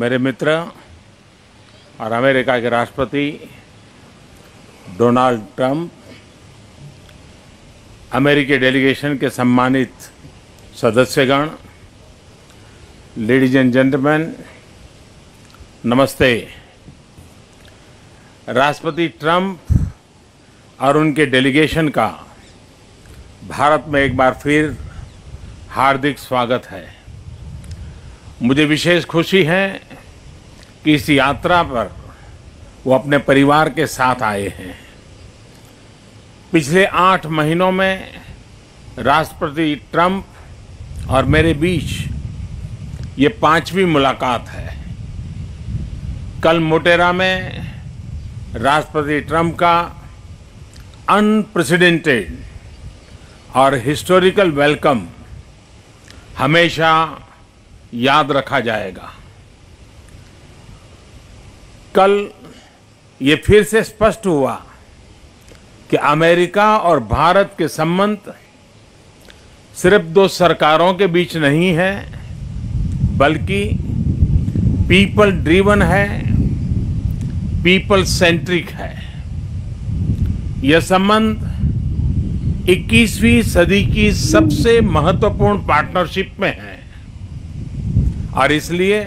मेरे मित्र और अमेरिका के राष्ट्रपति डोनाल्ड ट्रंप अमेरिकी डेलीगेशन के सम्मानित सदस्यगण लेडीज एंड जेंटलमैन नमस्ते राष्ट्रपति ट्रंप और उनके डेलीगेशन का भारत में एक बार फिर हार्दिक स्वागत है मुझे विशेष खुशी है कि इस यात्रा पर वो अपने परिवार के साथ आए हैं पिछले आठ महीनों में राष्ट्रपति ट्रंप और मेरे बीच ये पांचवी मुलाकात है कल मोटेरा में राष्ट्रपति ट्रंप का अनप्रेसिडेंटेड और हिस्टोरिकल वेलकम हमेशा याद रखा जाएगा कल ये फिर से स्पष्ट हुआ कि अमेरिका और भारत के संबंध सिर्फ दो सरकारों के बीच नहीं है बल्कि पीपल ड्रीवन है पीपल सेंट्रिक है यह संबंध 21वीं सदी की सबसे महत्वपूर्ण पार्टनरशिप में है और इसलिए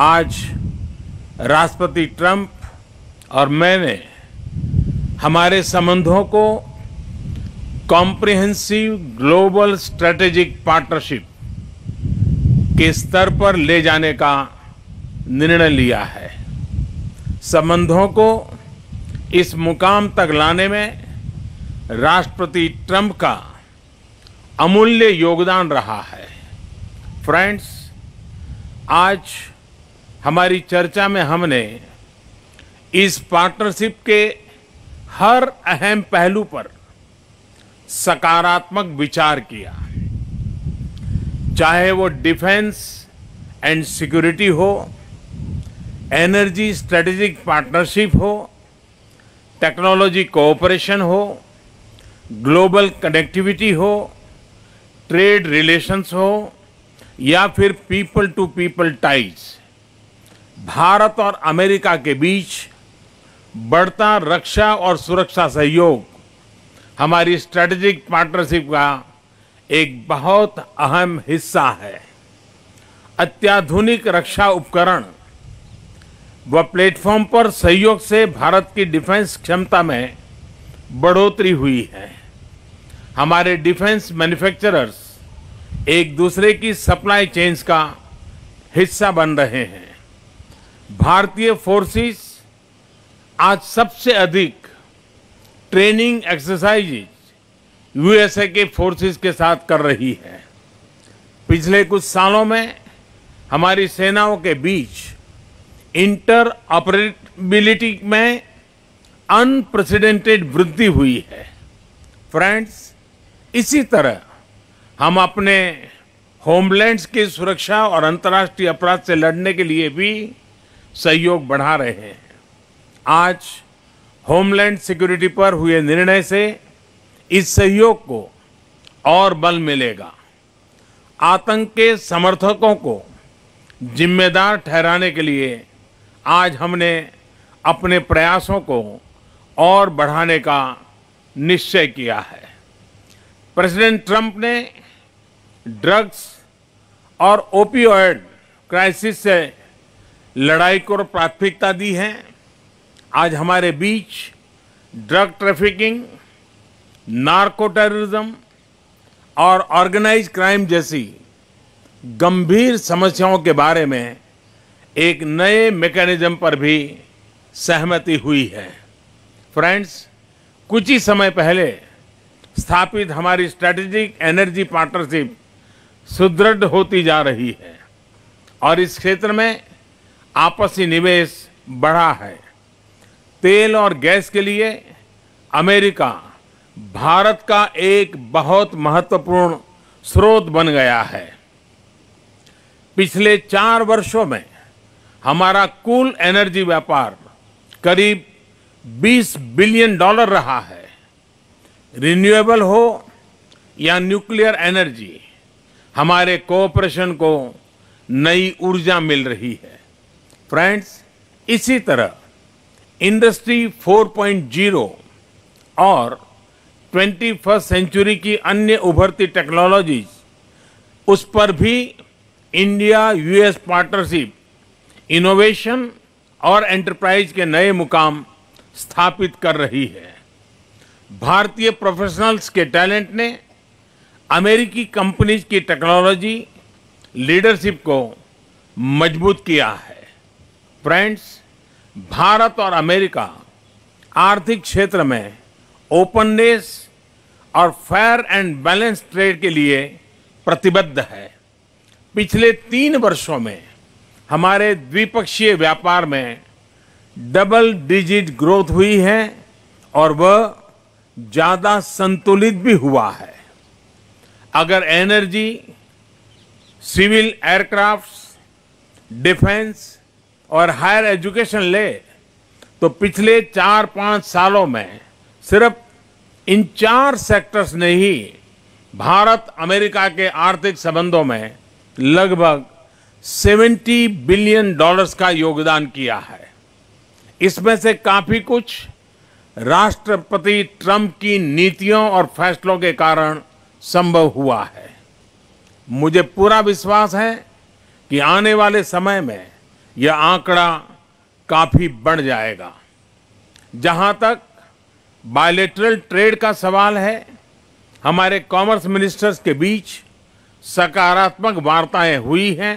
आज राष्ट्रपति ट्रंप और मैंने हमारे संबंधों को कॉम्प्रिहेंसिव ग्लोबल स्ट्रेटेजिक पार्टनरशिप के स्तर पर ले जाने का निर्णय लिया है संबंधों को इस मुकाम तक लाने में राष्ट्रपति ट्रंप का अमूल्य योगदान रहा है फ्रेंड्स आज हमारी चर्चा में हमने इस पार्टनरशिप के हर अहम पहलू पर सकारात्मक विचार किया चाहे वो डिफेंस एंड सिक्योरिटी हो एनर्जी स्ट्रेटेजिक पार्टनरशिप हो टेक्नोलॉजी कोऑपरेशन हो ग्लोबल कनेक्टिविटी हो ट्रेड रिलेशंस हो या फिर people to people ties Bharat और अमेरिका के बीच बढ़ता रक्षा और सुरक्षा सहयोग हमारी स्ट्रेटेजिक पार्टनरशिप का एक बहुत अहम हिस्सा है अत्याधुनिक रक्षा उपकरण व प्लेटफॉर्म पर सहयोग से भारत की डिफेंस क्षमता में बढ़ोतरी हुई है हमारे डिफेंस मैन्युफैक्चरर्स एक दूसरे की सप्लाई चेन्स का हिस्सा बन रहे हैं भारतीय फोर्सेस आज सबसे अधिक ट्रेनिंग एक्सरसाइज यूएसए के फोर्सेस के साथ कर रही है पिछले कुछ सालों में हमारी सेनाओं के बीच इंटर ऑपरेबिलिटी में अनप्रेसिडेंटेड वृद्धि हुई है फ्रेंड्स इसी तरह हम अपने होमलैंड्स की सुरक्षा और अंतर्राष्ट्रीय अपराध से लड़ने के लिए भी सहयोग बढ़ा रहे हैं आज होमलैंड सिक्योरिटी पर हुए निर्णय से इस सहयोग को और बल मिलेगा आतंक के समर्थकों को जिम्मेदार ठहराने के लिए आज हमने अपने प्रयासों को और बढ़ाने का निश्चय किया है प्रेसिडेंट ट्रंप ने ड्रग्स और ओपीओइड क्राइसिस से लड़ाई को प्राथमिकता दी है आज हमारे बीच ड्रग ट्रैफिकिंग नार्को टेररिज्म और ऑर्गेनाइज क्राइम जैसी गंभीर समस्याओं के बारे में एक नए मैकेनिज्म पर भी सहमति हुई है फ्रेंड्स कुछ ही समय पहले स्थापित हमारी स्ट्रैटेजिक एनर्जी पार्टनरशिप सुदृढ़ होती जा रही है और इस क्षेत्र में आपसी निवेश बढ़ा है तेल और गैस के लिए अमेरिका भारत का एक बहुत महत्वपूर्ण स्रोत बन गया है पिछले चार वर्षों में हमारा कुल एनर्जी व्यापार करीब 20 बिलियन डॉलर रहा है रिन्यूएबल हो या न्यूक्लियर एनर्जी हमारे कोऑपरेशन को नई ऊर्जा मिल रही है फ्रेंड्स इसी तरह इंडस्ट्री 4.0 और ट्वेंटी फर्स्ट सेंचुरी की अन्य उभरती टेक्नोलॉजीज उस पर भी इंडिया यूएस पार्टनरशिप इनोवेशन और एंटरप्राइज के नए मुकाम स्थापित कर रही है भारतीय प्रोफेशनल्स के टैलेंट ने अमेरिकी कंपनीज की टेक्नोलॉजी लीडरशिप को मजबूत किया है फ्रेंड्स भारत और अमेरिका आर्थिक क्षेत्र में ओपननेस और फेयर एंड बैलेंस ट्रेड के लिए प्रतिबद्ध है पिछले तीन वर्षों में हमारे द्विपक्षीय व्यापार में डबल डिजिट ग्रोथ हुई है और वह ज़्यादा संतुलित भी हुआ है अगर एनर्जी सिविल एयरक्राफ्ट्स डिफेंस और हायर एजुकेशन ले तो पिछले चार पांच सालों में सिर्फ इन चार सेक्टर्स ने ही भारत अमेरिका के आर्थिक संबंधों में लगभग 70 बिलियन डॉलर्स का योगदान किया है इसमें से काफी कुछ राष्ट्रपति ट्रंप की नीतियों और फैसलों के कारण संभव हुआ है मुझे पूरा विश्वास है कि आने वाले समय में यह आंकड़ा काफ़ी बढ़ जाएगा जहां तक बायोलेटरल ट्रेड का सवाल है हमारे कॉमर्स मिनिस्टर्स के बीच सकारात्मक वार्ताएं हुई हैं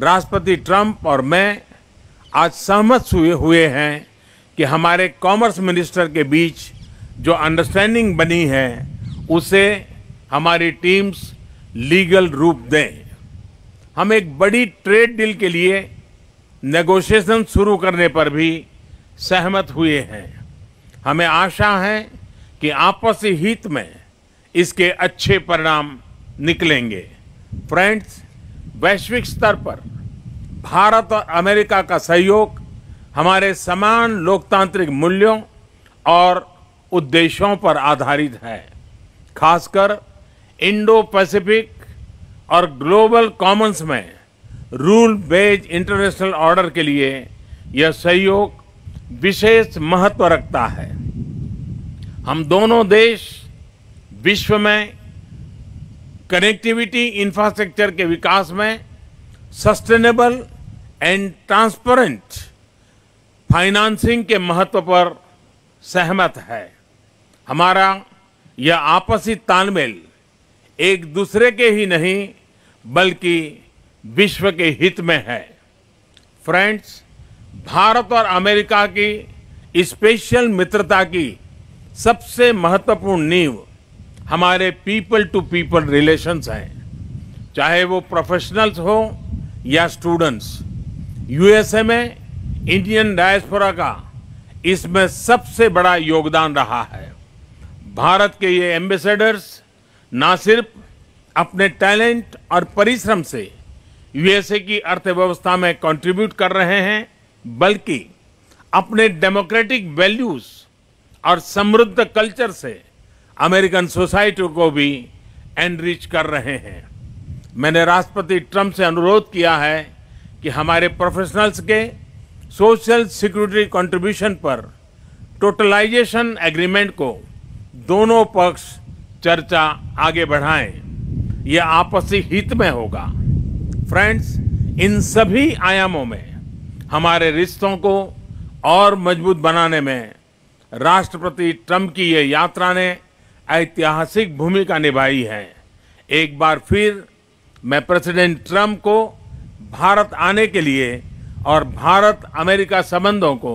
राष्ट्रपति ट्रंप और मैं आज सहमत हुए हुए हैं कि हमारे कॉमर्स मिनिस्टर के बीच जो अंडरस्टैंडिंग बनी है उसे हमारी टीम्स लीगल रूप दें हम एक बड़ी ट्रेड डील के लिए नेगोशिएशन शुरू करने पर भी सहमत हुए हैं हमें आशा है कि आपसी हित में इसके अच्छे परिणाम निकलेंगे फ्रेंड्स वैश्विक स्तर पर भारत और अमेरिका का सहयोग हमारे समान लोकतांत्रिक मूल्यों और उद्देश्यों पर आधारित है खासकर इंडो पैसिफिक और ग्लोबल कॉमन्स में रूल बेस्ड इंटरनेशनल ऑर्डर के लिए यह सहयोग विशेष महत्व रखता है हम दोनों देश विश्व में कनेक्टिविटी इंफ्रास्ट्रक्चर के विकास में सस्टेनेबल एंड ट्रांसपेरेंट फाइनेंसिंग के महत्व पर सहमत है हमारा यह आपसी तालमेल एक दूसरे के ही नहीं बल्कि विश्व के हित में है फ्रेंड्स भारत और अमेरिका की स्पेशल मित्रता की सबसे महत्वपूर्ण नींव हमारे पीपल टू पीपल रिलेशंस हैं चाहे वो प्रोफेशनल्स हो या स्टूडेंट्स यूएसए में इंडियन डायस्पोरा का इसमें सबसे बड़ा योगदान रहा है भारत के ये एम्बेसडर्स न सिर्फ अपने टैलेंट और परिश्रम से यूएसए की अर्थव्यवस्था में कंट्रीब्यूट कर रहे हैं बल्कि अपने डेमोक्रेटिक वैल्यूज और समृद्ध कल्चर से अमेरिकन सोसाइटी को भी एनरिच कर रहे हैं मैंने राष्ट्रपति ट्रंप से अनुरोध किया है कि हमारे प्रोफेशनल्स के सोशल सिक्योरिटी कंट्रीब्यूशन पर टोटलाइजेशन एग्रीमेंट को दोनों पक्ष चर्चा आगे बढ़ाएं यह आपसी हित में होगा फ्रेंड्स इन सभी आयामों में हमारे रिश्तों को और मजबूत बनाने में राष्ट्रपति ट्रंप की ये यात्रा ने ऐतिहासिक भूमिका निभाई है एक बार फिर मैं प्रेसिडेंट ट्रम्प को भारत आने के लिए और भारत अमेरिका संबंधों को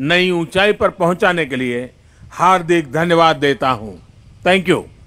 नई ऊंचाई पर पहुंचाने के लिए हार्दिक धन्यवाद देता हूं थैंक यू